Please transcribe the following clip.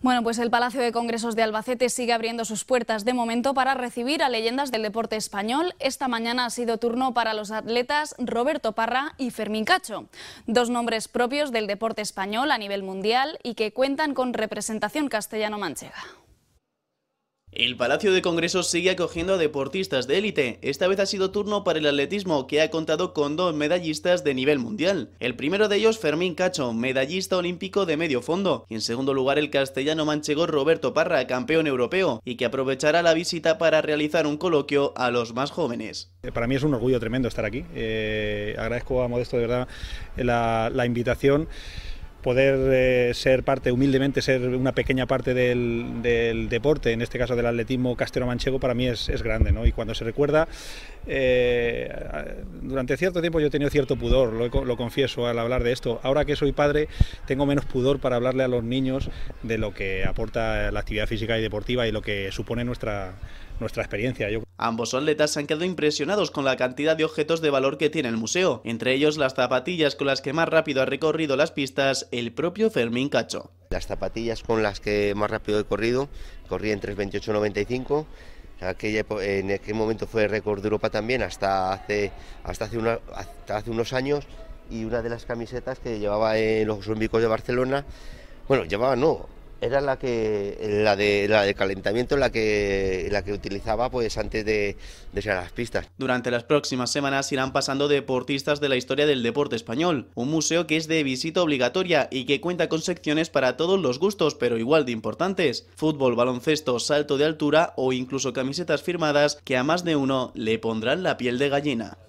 Bueno, pues el Palacio de Congresos de Albacete sigue abriendo sus puertas de momento para recibir a leyendas del deporte español. Esta mañana ha sido turno para los atletas Roberto Parra y Fermín Cacho, dos nombres propios del deporte español a nivel mundial y que cuentan con representación castellano-manchega. El Palacio de Congresos sigue acogiendo a deportistas de élite. Esta vez ha sido turno para el atletismo, que ha contado con dos medallistas de nivel mundial. El primero de ellos, Fermín Cacho, medallista olímpico de medio fondo. Y en segundo lugar, el castellano manchego Roberto Parra, campeón europeo, y que aprovechará la visita para realizar un coloquio a los más jóvenes. Eh, para mí es un orgullo tremendo estar aquí. Eh, agradezco a Modesto de verdad la invitación poder eh, ser parte, humildemente ser una pequeña parte del, deporte, en este caso del atletismo castero-manchego, para mí es, grande. Y cuando se recuerda, eh, durante cierto tiempo yo he tenido cierto pudor, lo, lo, confieso al hablar de esto. Ahora que soy padre, tengo menos pudor para hablarle a los niños de lo que aporta la actividad física y deportiva y lo que supone nuestra nuestra experiencia. Ambos atletas se han quedado impresionados con la cantidad de objetos de valor que tiene el museo, entre ellos las zapatillas con las que más rápido ha recorrido las pistas el propio Fermín Cacho. Las zapatillas con las que más rápido he corrido, corrí en 3.28.95. Aquella, en aquel momento fue récord de Europa también, hasta hace, hasta hace, hace unos años, y una de las camisetas que llevaba en los Olímpicos de Barcelona, bueno, llevaba no, era la que la de la de calentamiento la que la que utilizaba pues antes de, llegar a las pistas. Durante las próximas semanas irán pasando deportistas de la historia del deporte español, un museo que es de visita obligatoria y que cuenta con secciones para todos los gustos, pero igual de importantes: fútbol, baloncesto, salto de altura o incluso camisetas firmadas que a más de uno le pondrán la piel de gallina.